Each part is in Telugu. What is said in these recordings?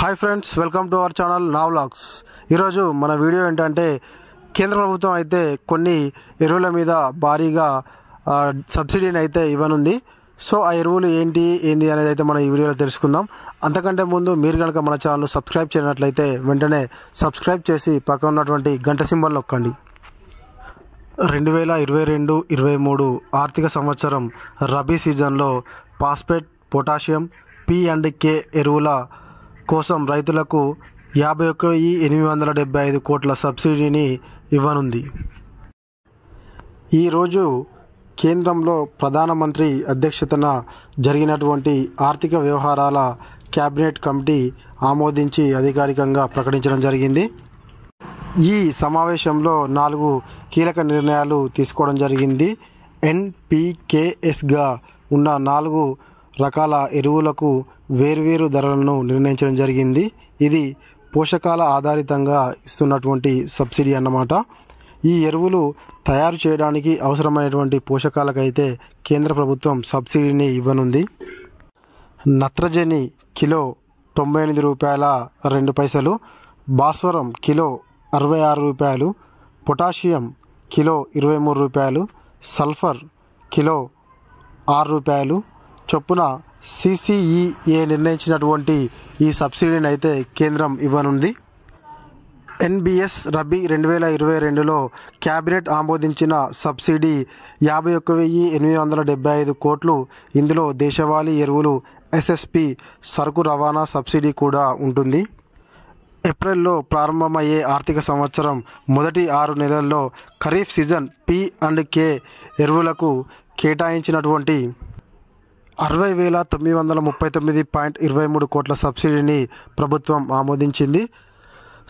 hi friends welcome to our channel నావ్లాగ్స్ ఈరోజు మన వీడియో ఏంటంటే కేంద్ర ప్రభుత్వం అయితే కొన్ని ఎరువుల మీద భారీగా సబ్సిడీని అయితే ఇవ్వనుంది సో ఆ ఎరువులు ఏంటి ఏంది అనేది అయితే మనం ఈ వీడియోలో తెలుసుకుందాం అంతకంటే ముందు మీరు కనుక మన ఛానల్ సబ్స్క్రైబ్ చేయనట్లయితే వెంటనే సబ్స్క్రైబ్ చేసి పక్కన ఉన్నటువంటి గంట సింబల్ నొక్కండి రెండు వేల ఇరవై రెండు ఇరవై మూడు ఆర్థిక సంవత్సరం రబీ సీజన్లో phosphate potassium P and K ఎరువుల కోసం రైతులకు యాభై ఒక్క వెయ్యి ఎనిమిది వందల డెబ్బై ఐదు కోట్ల సబ్సిడీని ఇవ్వనుంది ఈరోజు కేంద్రంలో ప్రధానమంత్రి అధ్యక్షతన జరిగినటువంటి ఆర్థిక వ్యవహారాల క్యాబినెట్ కమిటీ ఆమోదించి అధికారికంగా ప్రకటించడం జరిగింది ఈ సమావేశంలో నాలుగు కీలక నిర్ణయాలు తీసుకోవడం జరిగింది ఎన్పికేఎస్గా ఉన్న నాలుగు రకాల ఎరువులకు వేర్వేరు ధరలను నిర్ణయించడం జరిగింది ఇది పోషకాల ఆధారితంగా ఇస్తున్నటువంటి సబ్సిడీ అన్నమాట ఈ ఎరువులు తయారు చేయడానికి అవసరమైనటువంటి పోషకాలకైతే కేంద్ర ప్రభుత్వం సబ్సిడీని ఇవ్వనుంది నత్రజని కిలో తొంభై ఎనిమిది రూపాయల రెండు పైసలు భాస్వరం కిలో అరవై ఆరు రూపాయలు పొటాషియం కిలో ఇరవై మూడు రూపాయలు సల్ఫర్ కిలో ఆరు రూపాయలు చొప్పున సిసిఈఏ నిర్ణయించినటువంటి ఈ సబ్సిడీని అయితే కేంద్రం ఇవ్వనుంది ఎన్బిఎస్ రబీ రెండు వేల ఇరవై రెండులో క్యాబినెట్ ఆమోదించిన సబ్సిడీ యాభై ఒక్క వెయ్యి ఎనిమిది వందల డెబ్బై ఐదు కోట్లు ఇందులో దేశవాళీ ఎరువులు ఎస్ఎస్పి సరుకు రవాణా సబ్సిడీ కూడా ఉంటుంది ఏప్రిల్లో ప్రారంభమయ్యే ఆర్థిక సంవత్సరం మొదటి ఆరు నెలల్లో kharif season P and K ఎరువులకు కేటాయించినటువంటి అరవై వేల తొమ్మిది వందల ముప్పై తొమ్మిది పాయింట్ ఇరవై మూడు కోట్ల సబ్సిడీని ప్రభుత్వం ఆమోదించింది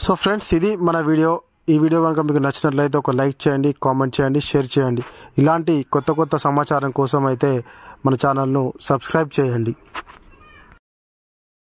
సో ఫ్రెండ్స్ ఇది మన వీడియో ఈ వీడియో కనుక మీకు నచ్చినట్లయితే ఒక లైక్ చేయండి కామెంట్ చేయండి షేర్ చేయండి ఇలాంటి కొత్త కొత్త సమాచారం కోసం అయితే మన ఛానల్ను సబ్స్క్రైబ్ చేయండి